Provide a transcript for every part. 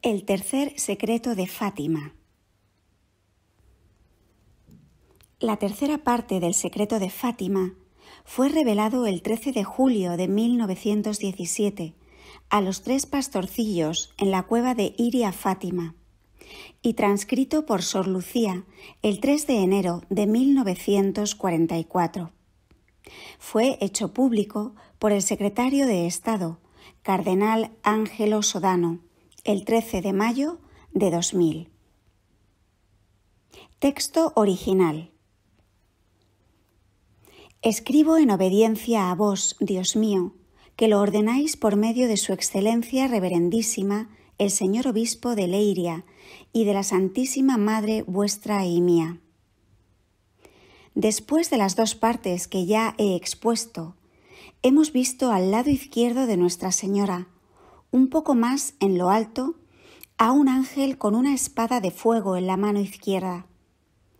El tercer secreto de Fátima. La tercera parte del secreto de Fátima fue revelado el 13 de julio de 1917 a los tres pastorcillos en la cueva de Iria Fátima y transcrito por Sor Lucía el 3 de enero de 1944. Fue hecho público por el secretario de Estado, Cardenal Ángelo Sodano, el 13 de mayo de 2000. Texto original. Escribo en obediencia a vos, Dios mío, que lo ordenáis por medio de su excelencia reverendísima, el señor obispo de Leiria, y de la Santísima Madre vuestra y mía. Después de las dos partes que ya he expuesto, hemos visto al lado izquierdo de Nuestra Señora, un poco más en lo alto, a un ángel con una espada de fuego en la mano izquierda.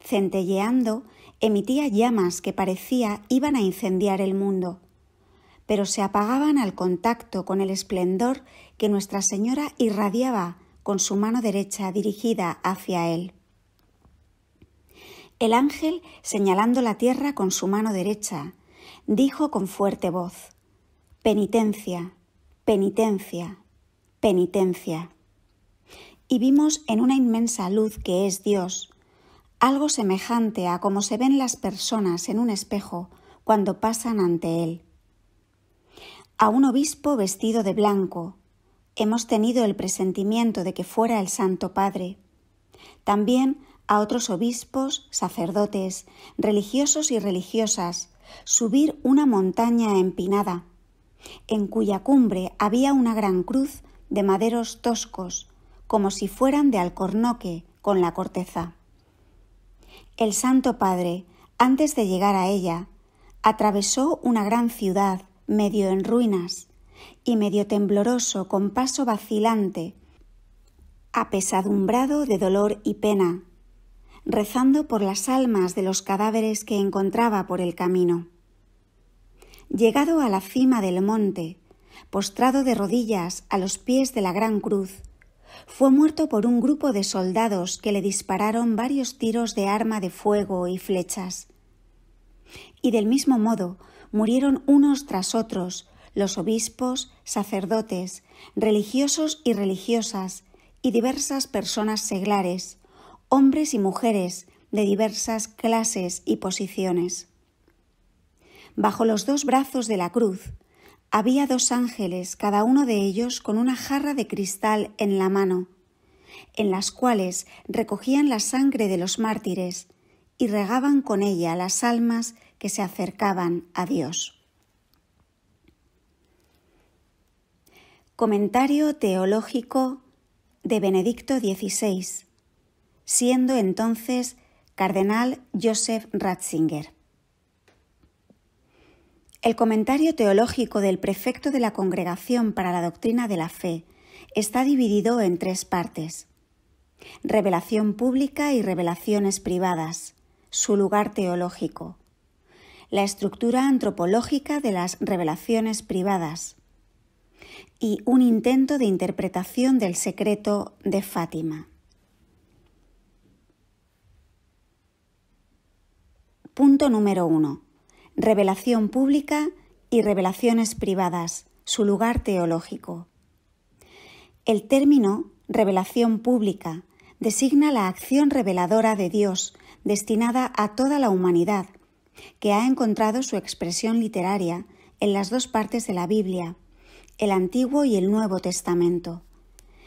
Centelleando, emitía llamas que parecía iban a incendiar el mundo, pero se apagaban al contacto con el esplendor que Nuestra Señora irradiaba con su mano derecha dirigida hacia él. El ángel, señalando la tierra con su mano derecha, dijo con fuerte voz, Penitencia, penitencia, penitencia. Y vimos en una inmensa luz que es Dios, algo semejante a como se ven las personas en un espejo cuando pasan ante Él. A un obispo vestido de blanco, hemos tenido el presentimiento de que fuera el Santo Padre. También a otros obispos, sacerdotes, religiosos y religiosas, subir una montaña empinada, en cuya cumbre había una gran cruz de maderos toscos, como si fueran de alcornoque con la corteza. El Santo Padre, antes de llegar a ella, atravesó una gran ciudad medio en ruinas y medio tembloroso con paso vacilante, apesadumbrado de dolor y pena, rezando por las almas de los cadáveres que encontraba por el camino llegado a la cima del monte, postrado de rodillas a los pies de la gran cruz, fue muerto por un grupo de soldados que le dispararon varios tiros de arma de fuego y flechas. Y del mismo modo murieron unos tras otros los obispos, sacerdotes, religiosos y religiosas, y diversas personas seglares, hombres y mujeres de diversas clases y posiciones. Bajo los dos brazos de la cruz había dos ángeles, cada uno de ellos con una jarra de cristal en la mano, en las cuales recogían la sangre de los mártires y regaban con ella las almas que se acercaban a Dios. Comentario teológico de Benedicto XVI, siendo entonces cardenal Joseph Ratzinger. El comentario teológico del prefecto de la Congregación para la Doctrina de la Fe está dividido en tres partes. Revelación pública y revelaciones privadas, su lugar teológico. La estructura antropológica de las revelaciones privadas. Y un intento de interpretación del secreto de Fátima. Punto número uno. Revelación pública y revelaciones privadas, su lugar teológico. El término revelación pública designa la acción reveladora de Dios destinada a toda la humanidad, que ha encontrado su expresión literaria en las dos partes de la Biblia, el Antiguo y el Nuevo Testamento.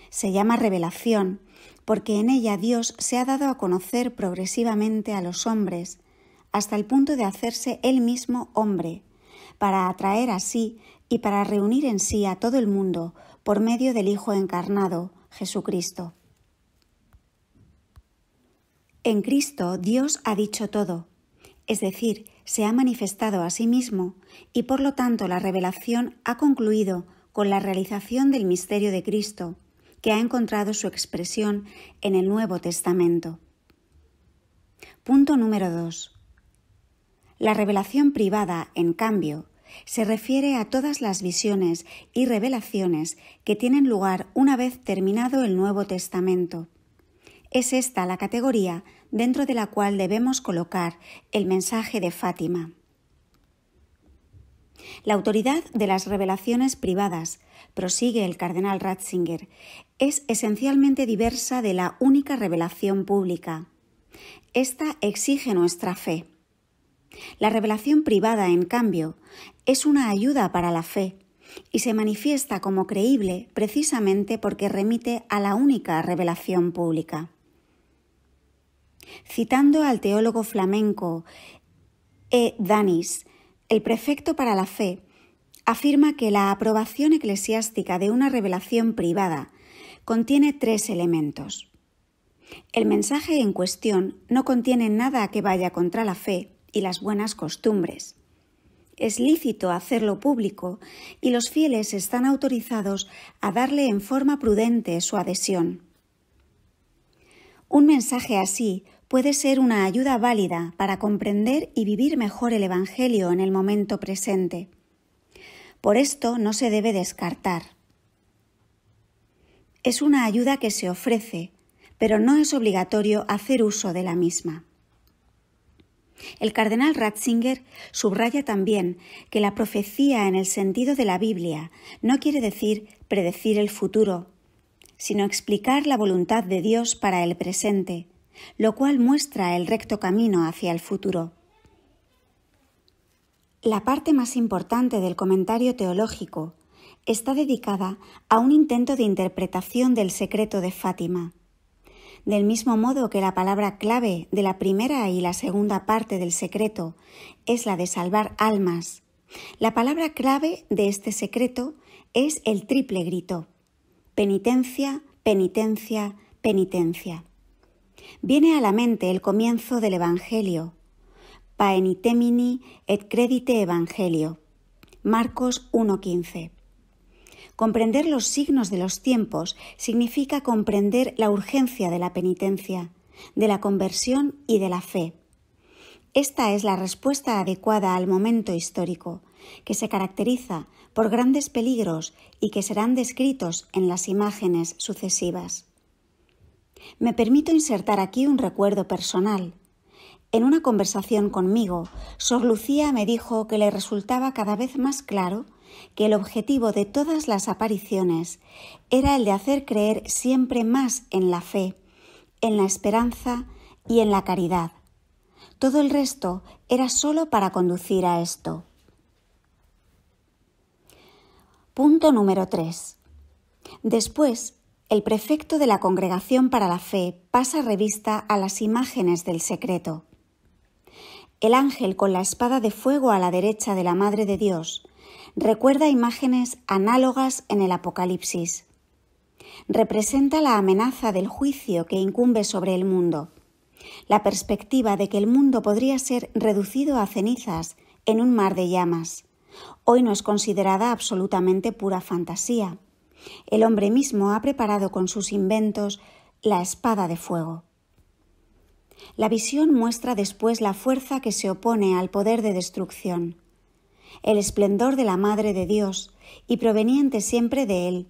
Se llama revelación porque en ella Dios se ha dado a conocer progresivamente a los hombres hasta el punto de hacerse él mismo hombre, para atraer a sí y para reunir en sí a todo el mundo por medio del Hijo encarnado, Jesucristo. En Cristo Dios ha dicho todo, es decir, se ha manifestado a sí mismo y por lo tanto la revelación ha concluido con la realización del misterio de Cristo, que ha encontrado su expresión en el Nuevo Testamento. Punto número 2. La revelación privada, en cambio, se refiere a todas las visiones y revelaciones que tienen lugar una vez terminado el Nuevo Testamento. Es esta la categoría dentro de la cual debemos colocar el mensaje de Fátima. La autoridad de las revelaciones privadas, prosigue el cardenal Ratzinger, es esencialmente diversa de la única revelación pública. Esta exige nuestra fe. La revelación privada, en cambio, es una ayuda para la fe y se manifiesta como creíble precisamente porque remite a la única revelación pública. Citando al teólogo flamenco E. Danis, el prefecto para la fe, afirma que la aprobación eclesiástica de una revelación privada contiene tres elementos. El mensaje en cuestión no contiene nada que vaya contra la fe, y las buenas costumbres. Es lícito hacerlo público y los fieles están autorizados a darle en forma prudente su adhesión. Un mensaje así puede ser una ayuda válida para comprender y vivir mejor el Evangelio en el momento presente. Por esto no se debe descartar. Es una ayuda que se ofrece, pero no es obligatorio hacer uso de la misma. El cardenal Ratzinger subraya también que la profecía en el sentido de la Biblia no quiere decir predecir el futuro, sino explicar la voluntad de Dios para el presente, lo cual muestra el recto camino hacia el futuro. La parte más importante del comentario teológico está dedicada a un intento de interpretación del secreto de Fátima del mismo modo que la palabra clave de la primera y la segunda parte del secreto es la de salvar almas, la palabra clave de este secreto es el triple grito. Penitencia, penitencia, penitencia. Viene a la mente el comienzo del Evangelio. Paenitemini et credite Evangelio. Marcos 1.15. Comprender los signos de los tiempos significa comprender la urgencia de la penitencia, de la conversión y de la fe. Esta es la respuesta adecuada al momento histórico, que se caracteriza por grandes peligros y que serán descritos en las imágenes sucesivas. Me permito insertar aquí un recuerdo personal. En una conversación conmigo, Sor Lucía me dijo que le resultaba cada vez más claro que el objetivo de todas las apariciones era el de hacer creer siempre más en la fe, en la esperanza y en la caridad. Todo el resto era sólo para conducir a esto. Punto número 3. Después, el prefecto de la Congregación para la Fe pasa revista a las imágenes del secreto. El ángel con la espada de fuego a la derecha de la Madre de Dios recuerda imágenes análogas en el Apocalipsis. Representa la amenaza del juicio que incumbe sobre el mundo, la perspectiva de que el mundo podría ser reducido a cenizas en un mar de llamas. Hoy no es considerada absolutamente pura fantasía. El hombre mismo ha preparado con sus inventos la espada de fuego. La visión muestra después la fuerza que se opone al poder de destrucción el esplendor de la Madre de Dios y proveniente siempre de Él,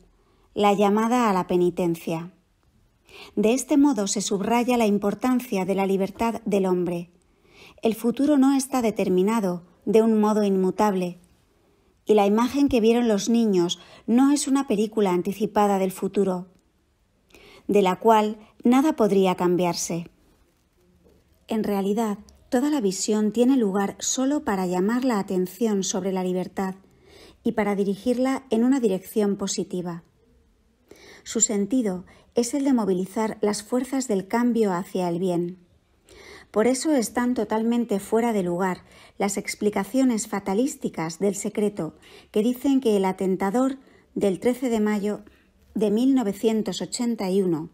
la llamada a la penitencia. De este modo se subraya la importancia de la libertad del hombre. El futuro no está determinado de un modo inmutable, y la imagen que vieron los niños no es una película anticipada del futuro, de la cual nada podría cambiarse. En realidad, Toda la visión tiene lugar solo para llamar la atención sobre la libertad y para dirigirla en una dirección positiva. Su sentido es el de movilizar las fuerzas del cambio hacia el bien. Por eso están totalmente fuera de lugar las explicaciones fatalísticas del secreto que dicen que el atentador del 13 de mayo de 1981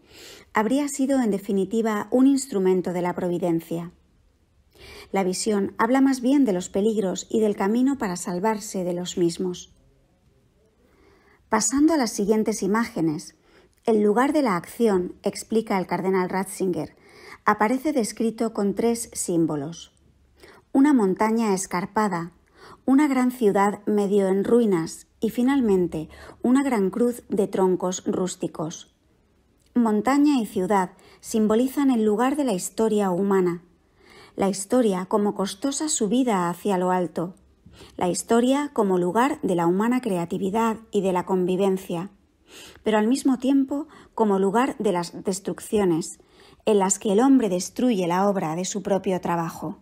habría sido en definitiva un instrumento de la providencia. La visión habla más bien de los peligros y del camino para salvarse de los mismos. Pasando a las siguientes imágenes, el lugar de la acción, explica el cardenal Ratzinger, aparece descrito con tres símbolos. Una montaña escarpada, una gran ciudad medio en ruinas y finalmente una gran cruz de troncos rústicos. Montaña y ciudad simbolizan el lugar de la historia humana, la historia como costosa subida hacia lo alto, la historia como lugar de la humana creatividad y de la convivencia, pero al mismo tiempo como lugar de las destrucciones, en las que el hombre destruye la obra de su propio trabajo.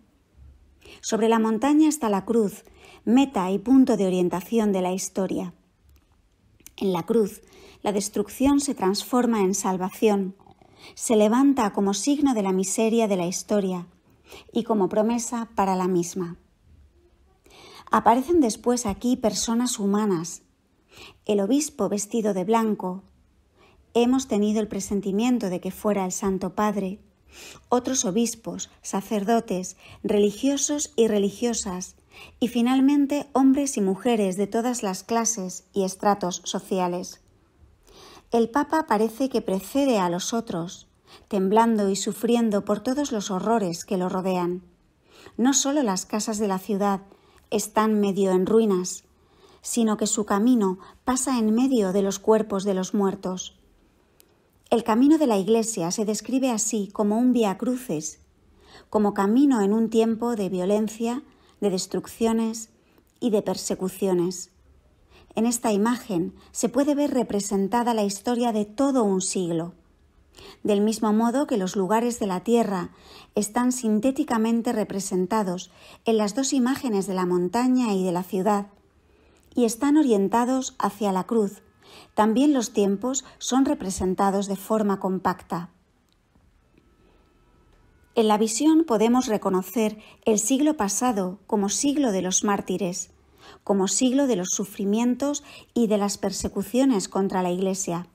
Sobre la montaña está la cruz, meta y punto de orientación de la historia. En la cruz, la destrucción se transforma en salvación, se levanta como signo de la miseria de la historia, y como promesa para la misma. Aparecen después aquí personas humanas, el obispo vestido de blanco, hemos tenido el presentimiento de que fuera el Santo Padre, otros obispos, sacerdotes, religiosos y religiosas, y finalmente hombres y mujeres de todas las clases y estratos sociales. El Papa parece que precede a los otros, temblando y sufriendo por todos los horrores que lo rodean. No solo las casas de la ciudad están medio en ruinas, sino que su camino pasa en medio de los cuerpos de los muertos. El camino de la Iglesia se describe así como un vía cruces, como camino en un tiempo de violencia, de destrucciones y de persecuciones. En esta imagen se puede ver representada la historia de todo un siglo. Del mismo modo que los lugares de la Tierra están sintéticamente representados en las dos imágenes de la montaña y de la ciudad, y están orientados hacia la cruz, también los tiempos son representados de forma compacta. En la visión podemos reconocer el siglo pasado como siglo de los mártires, como siglo de los sufrimientos y de las persecuciones contra la Iglesia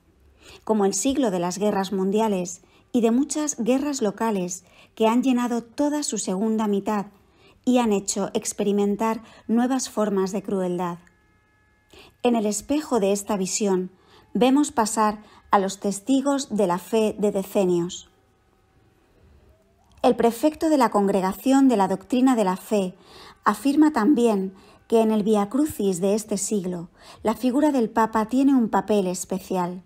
como el siglo de las guerras mundiales y de muchas guerras locales que han llenado toda su segunda mitad y han hecho experimentar nuevas formas de crueldad. En el espejo de esta visión vemos pasar a los testigos de la fe de decenios. El prefecto de la Congregación de la Doctrina de la Fe afirma también que en el Via Crucis de este siglo la figura del Papa tiene un papel especial.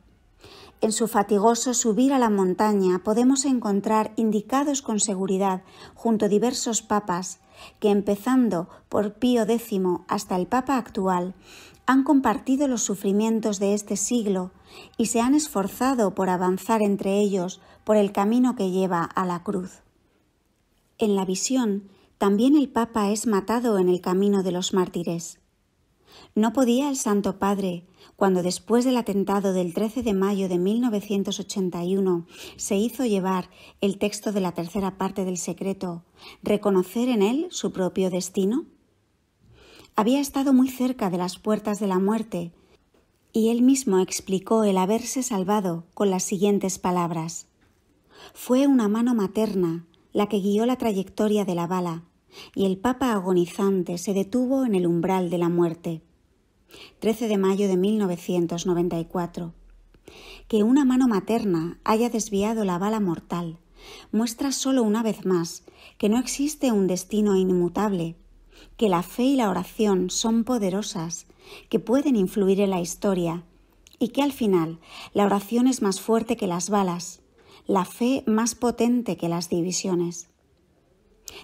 En su fatigoso subir a la montaña podemos encontrar indicados con seguridad junto diversos papas que empezando por Pío X hasta el papa actual han compartido los sufrimientos de este siglo y se han esforzado por avanzar entre ellos por el camino que lleva a la cruz. En la visión, también el Papa es matado en el camino de los mártires. No podía el Santo Padre, cuando después del atentado del 13 de mayo de 1981 se hizo llevar el texto de la tercera parte del secreto, reconocer en él su propio destino? Había estado muy cerca de las puertas de la muerte, y él mismo explicó el haberse salvado con las siguientes palabras. Fue una mano materna la que guió la trayectoria de la bala, y el Papa agonizante se detuvo en el umbral de la muerte. 13 de mayo de 1994. Que una mano materna haya desviado la bala mortal muestra solo una vez más que no existe un destino inmutable, que la fe y la oración son poderosas, que pueden influir en la historia, y que al final la oración es más fuerte que las balas, la fe más potente que las divisiones.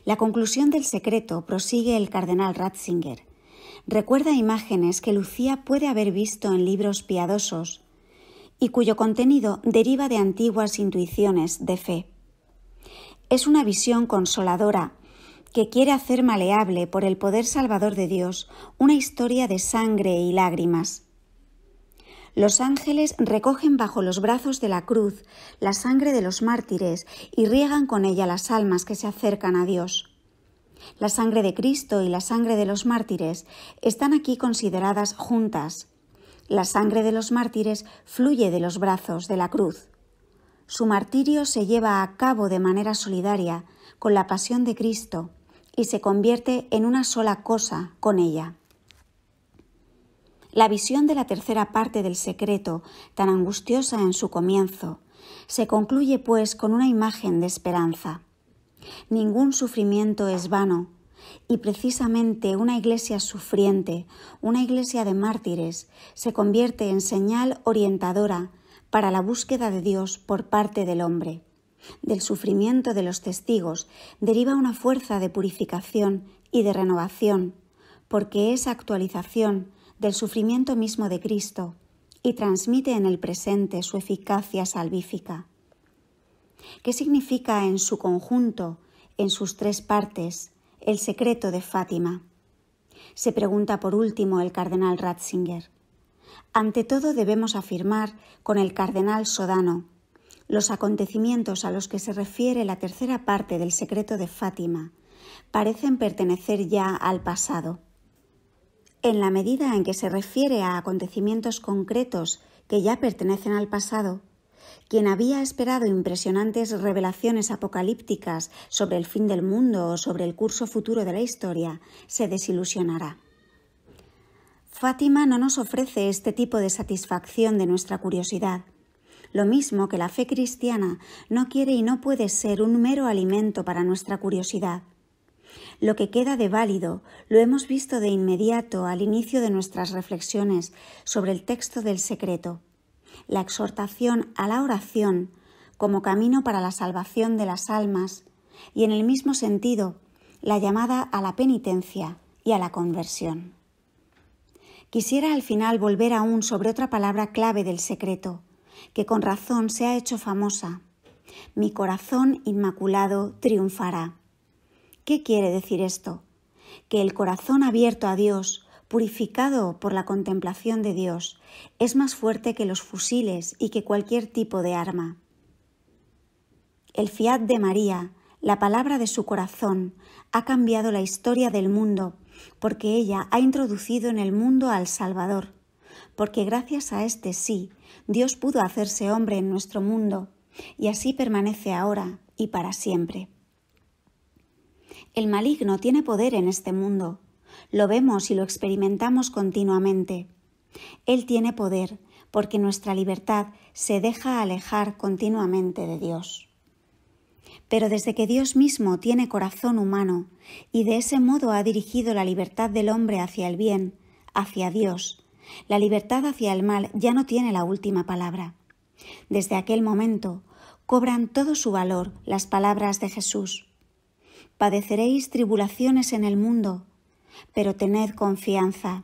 La conclusión del secreto prosigue el cardenal Ratzinger recuerda imágenes que Lucía puede haber visto en libros piadosos y cuyo contenido deriva de antiguas intuiciones de fe. Es una visión consoladora que quiere hacer maleable por el poder salvador de Dios una historia de sangre y lágrimas. Los ángeles recogen bajo los brazos de la cruz la sangre de los mártires y riegan con ella las almas que se acercan a Dios. La sangre de Cristo y la sangre de los mártires están aquí consideradas juntas. La sangre de los mártires fluye de los brazos de la cruz. Su martirio se lleva a cabo de manera solidaria con la pasión de Cristo y se convierte en una sola cosa con ella. La visión de la tercera parte del secreto, tan angustiosa en su comienzo, se concluye pues con una imagen de esperanza. Ningún sufrimiento es vano. Y precisamente una iglesia sufriente, una iglesia de mártires, se convierte en señal orientadora para la búsqueda de Dios por parte del hombre. Del sufrimiento de los testigos deriva una fuerza de purificación y de renovación, porque es actualización del sufrimiento mismo de Cristo y transmite en el presente su eficacia salvífica. ¿Qué significa en su conjunto, en sus tres partes, el secreto de Fátima? Se pregunta por último el cardenal Ratzinger. Ante todo debemos afirmar con el cardenal Sodano los acontecimientos a los que se refiere la tercera parte del secreto de Fátima parecen pertenecer ya al pasado. En la medida en que se refiere a acontecimientos concretos que ya pertenecen al pasado, quien había esperado impresionantes revelaciones apocalípticas sobre el fin del mundo o sobre el curso futuro de la historia, se desilusionará. Fátima no nos ofrece este tipo de satisfacción de nuestra curiosidad. Lo mismo que la fe cristiana no quiere y no puede ser un mero alimento para nuestra curiosidad. Lo que queda de válido lo hemos visto de inmediato al inicio de nuestras reflexiones sobre el texto del secreto la exhortación a la oración como camino para la salvación de las almas y en el mismo sentido la llamada a la penitencia y a la conversión. Quisiera al final volver aún sobre otra palabra clave del secreto, que con razón se ha hecho famosa. Mi corazón inmaculado triunfará. ¿Qué quiere decir esto? Que el corazón abierto a Dios purificado por la contemplación de Dios, es más fuerte que los fusiles y que cualquier tipo de arma. El fiat de María, la palabra de su corazón, ha cambiado la historia del mundo, porque ella ha introducido en el mundo al Salvador, porque gracias a este sí, Dios pudo hacerse hombre en nuestro mundo, y así permanece ahora y para siempre. El maligno tiene poder en este mundo, lo vemos y lo experimentamos continuamente. Él tiene poder, porque nuestra libertad se deja alejar continuamente de Dios. Pero desde que Dios mismo tiene corazón humano y de ese modo ha dirigido la libertad del hombre hacia el bien, hacia Dios, la libertad hacia el mal ya no tiene la última palabra. Desde aquel momento cobran todo su valor las palabras de Jesús. Padeceréis tribulaciones en el mundo, pero tened confianza.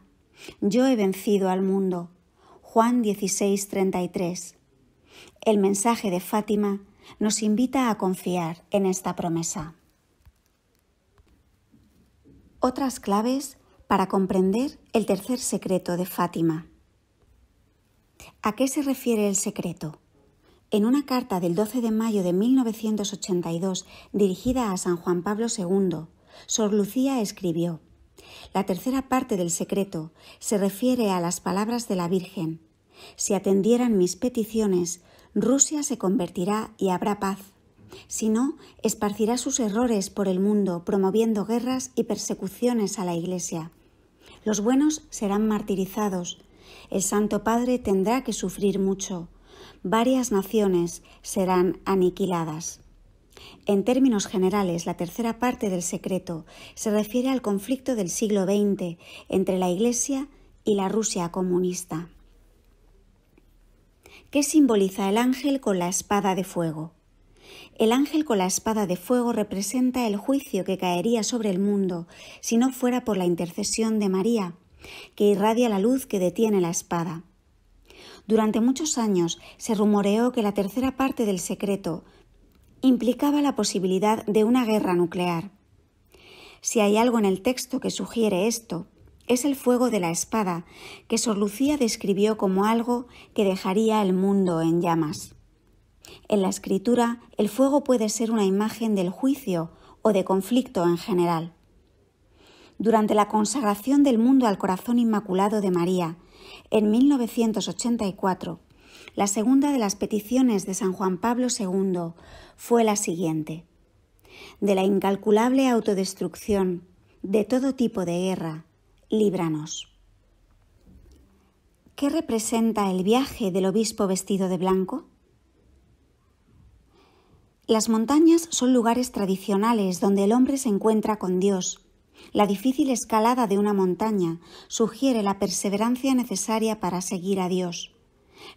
Yo he vencido al mundo. Juan 16:33. El mensaje de Fátima nos invita a confiar en esta promesa. Otras claves para comprender el tercer secreto de Fátima. ¿A qué se refiere el secreto? En una carta del 12 de mayo de 1982 dirigida a San Juan Pablo II, Sor Lucía escribió la tercera parte del secreto se refiere a las palabras de la Virgen. Si atendieran mis peticiones, Rusia se convertirá y habrá paz. Si no, esparcirá sus errores por el mundo, promoviendo guerras y persecuciones a la Iglesia. Los buenos serán martirizados. El Santo Padre tendrá que sufrir mucho. Varias naciones serán aniquiladas. En términos generales, la tercera parte del secreto se refiere al conflicto del siglo XX entre la Iglesia y la Rusia comunista. ¿Qué simboliza el ángel con la espada de fuego? El ángel con la espada de fuego representa el juicio que caería sobre el mundo si no fuera por la intercesión de María, que irradia la luz que detiene la espada. Durante muchos años se rumoreó que la tercera parte del secreto implicaba la posibilidad de una guerra nuclear. Si hay algo en el texto que sugiere esto, es el fuego de la espada, que Sor Lucía describió como algo que dejaría el mundo en llamas. En la escritura, el fuego puede ser una imagen del juicio o de conflicto en general. Durante la consagración del mundo al corazón inmaculado de María, en 1984, la segunda de las peticiones de San Juan Pablo II fue la siguiente. De la incalculable autodestrucción, de todo tipo de guerra, líbranos. ¿Qué representa el viaje del obispo vestido de blanco? Las montañas son lugares tradicionales donde el hombre se encuentra con Dios. La difícil escalada de una montaña sugiere la perseverancia necesaria para seguir a Dios.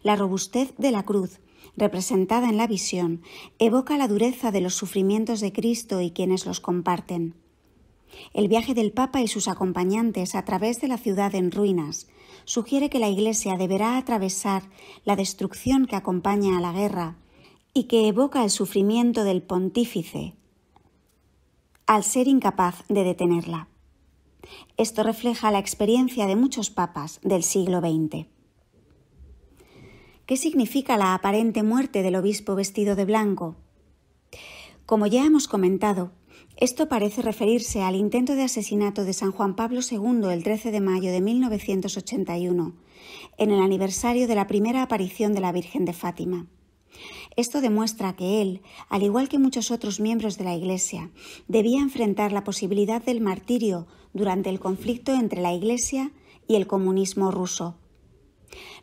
La robustez de la cruz, representada en la visión, evoca la dureza de los sufrimientos de Cristo y quienes los comparten. El viaje del Papa y sus acompañantes a través de la ciudad en ruinas sugiere que la Iglesia deberá atravesar la destrucción que acompaña a la guerra y que evoca el sufrimiento del pontífice al ser incapaz de detenerla. Esto refleja la experiencia de muchos papas del siglo XX. ¿Qué significa la aparente muerte del obispo vestido de blanco? Como ya hemos comentado, esto parece referirse al intento de asesinato de San Juan Pablo II el 13 de mayo de 1981, en el aniversario de la primera aparición de la Virgen de Fátima. Esto demuestra que él, al igual que muchos otros miembros de la Iglesia, debía enfrentar la posibilidad del martirio durante el conflicto entre la Iglesia y el comunismo ruso.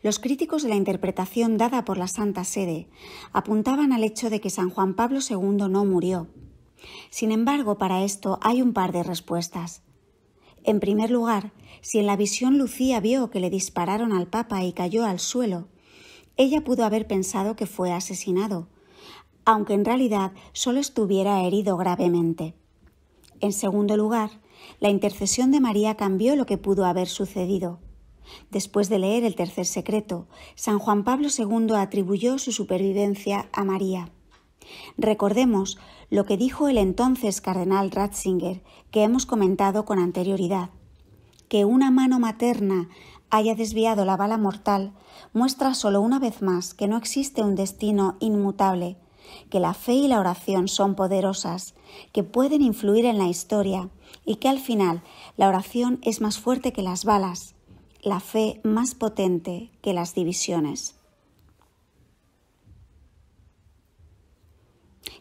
Los críticos de la interpretación dada por la Santa Sede apuntaban al hecho de que San Juan Pablo II no murió. Sin embargo, para esto hay un par de respuestas. En primer lugar, si en la visión Lucía vio que le dispararon al Papa y cayó al suelo, ella pudo haber pensado que fue asesinado, aunque en realidad solo estuviera herido gravemente. En segundo lugar, la intercesión de María cambió lo que pudo haber sucedido. Después de leer el tercer secreto, San Juan Pablo II atribuyó su supervivencia a María. Recordemos lo que dijo el entonces cardenal Ratzinger, que hemos comentado con anterioridad. Que una mano materna haya desviado la bala mortal muestra solo una vez más que no existe un destino inmutable, que la fe y la oración son poderosas, que pueden influir en la historia y que al final la oración es más fuerte que las balas, la fe más potente que las divisiones.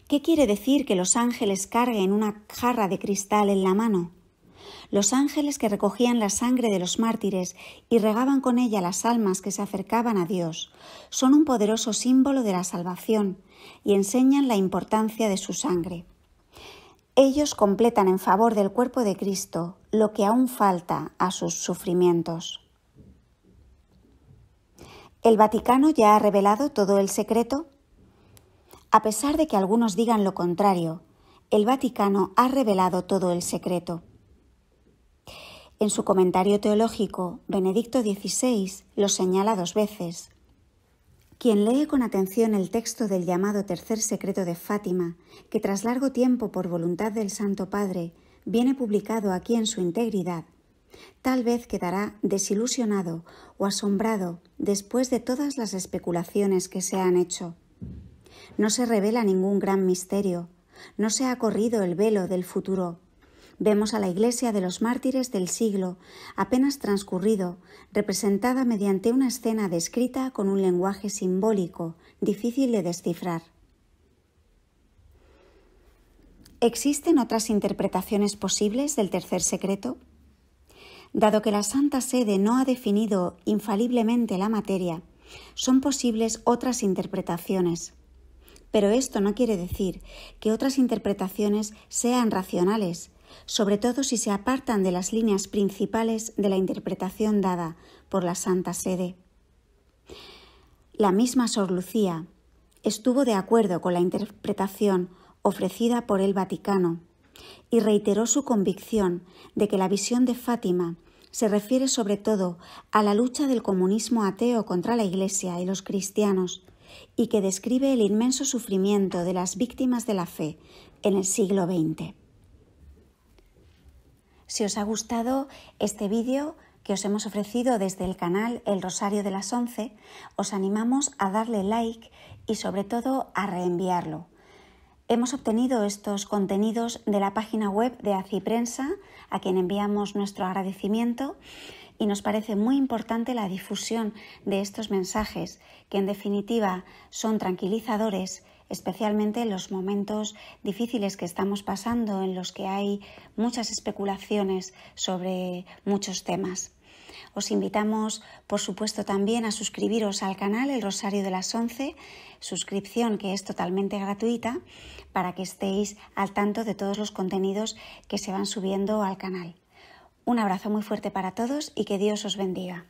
¿Qué quiere decir que los ángeles carguen una jarra de cristal en la mano? Los ángeles que recogían la sangre de los mártires y regaban con ella las almas que se acercaban a Dios son un poderoso símbolo de la salvación y enseñan la importancia de su sangre. Ellos completan en favor del cuerpo de Cristo lo que aún falta a sus sufrimientos. ¿El Vaticano ya ha revelado todo el secreto? A pesar de que algunos digan lo contrario, el Vaticano ha revelado todo el secreto. En su comentario teológico, Benedicto XVI lo señala dos veces. Quien lee con atención el texto del llamado Tercer Secreto de Fátima, que tras largo tiempo por voluntad del Santo Padre viene publicado aquí en su integridad, Tal vez quedará desilusionado o asombrado después de todas las especulaciones que se han hecho. No se revela ningún gran misterio, no se ha corrido el velo del futuro. Vemos a la Iglesia de los mártires del siglo apenas transcurrido, representada mediante una escena descrita con un lenguaje simbólico difícil de descifrar. ¿Existen otras interpretaciones posibles del tercer secreto? Dado que la Santa Sede no ha definido infaliblemente la materia, son posibles otras interpretaciones. Pero esto no quiere decir que otras interpretaciones sean racionales, sobre todo si se apartan de las líneas principales de la interpretación dada por la Santa Sede. La misma Sor Lucía estuvo de acuerdo con la interpretación ofrecida por el Vaticano y reiteró su convicción de que la visión de Fátima se refiere sobre todo a la lucha del comunismo ateo contra la Iglesia y los cristianos, y que describe el inmenso sufrimiento de las víctimas de la fe en el siglo XX. Si os ha gustado este vídeo que os hemos ofrecido desde el canal El Rosario de las Once, os animamos a darle like y sobre todo a reenviarlo Hemos obtenido estos contenidos de la página web de Aciprensa, a quien enviamos nuestro agradecimiento, y nos parece muy importante la difusión de estos mensajes, que en definitiva son tranquilizadores, especialmente en los momentos difíciles que estamos pasando, en los que hay muchas especulaciones sobre muchos temas. Os invitamos, por supuesto, también a suscribiros al canal El Rosario de las Once, suscripción que es totalmente gratuita, para que estéis al tanto de todos los contenidos que se van subiendo al canal. Un abrazo muy fuerte para todos y que Dios os bendiga.